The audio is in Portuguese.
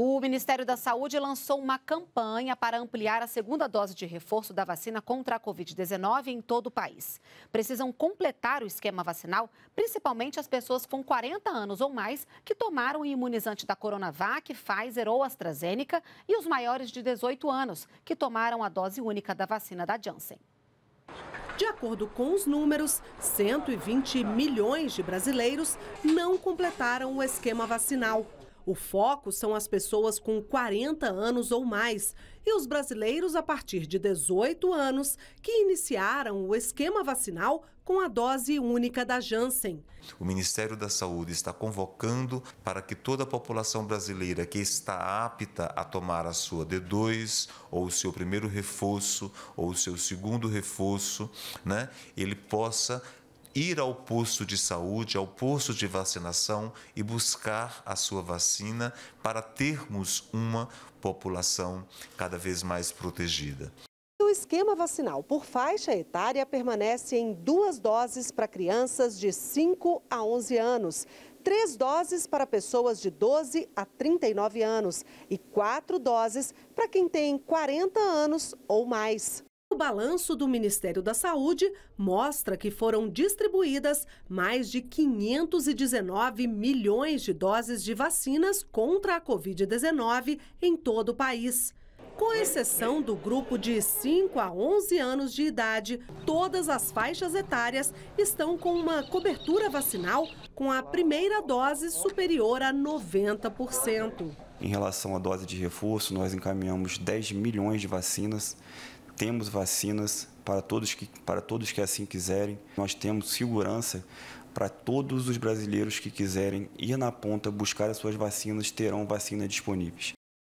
O Ministério da Saúde lançou uma campanha para ampliar a segunda dose de reforço da vacina contra a Covid-19 em todo o país. Precisam completar o esquema vacinal, principalmente as pessoas com 40 anos ou mais que tomaram o imunizante da Coronavac, Pfizer ou AstraZeneca e os maiores de 18 anos que tomaram a dose única da vacina da Janssen. De acordo com os números, 120 milhões de brasileiros não completaram o esquema vacinal. O foco são as pessoas com 40 anos ou mais e os brasileiros a partir de 18 anos que iniciaram o esquema vacinal com a dose única da Janssen. O Ministério da Saúde está convocando para que toda a população brasileira que está apta a tomar a sua D2 ou o seu primeiro reforço ou o seu segundo reforço, né, ele possa ir ao posto de saúde, ao posto de vacinação e buscar a sua vacina para termos uma população cada vez mais protegida. O esquema vacinal por faixa etária permanece em duas doses para crianças de 5 a 11 anos, três doses para pessoas de 12 a 39 anos e quatro doses para quem tem 40 anos ou mais. O balanço do Ministério da Saúde mostra que foram distribuídas mais de 519 milhões de doses de vacinas contra a Covid-19 em todo o país. Com exceção do grupo de 5 a 11 anos de idade, todas as faixas etárias estão com uma cobertura vacinal com a primeira dose superior a 90%. Em relação à dose de reforço, nós encaminhamos 10 milhões de vacinas, temos vacinas para todos que, para todos que assim quiserem. Nós temos segurança para todos os brasileiros que quiserem ir na ponta buscar as suas vacinas, terão vacina disponíveis.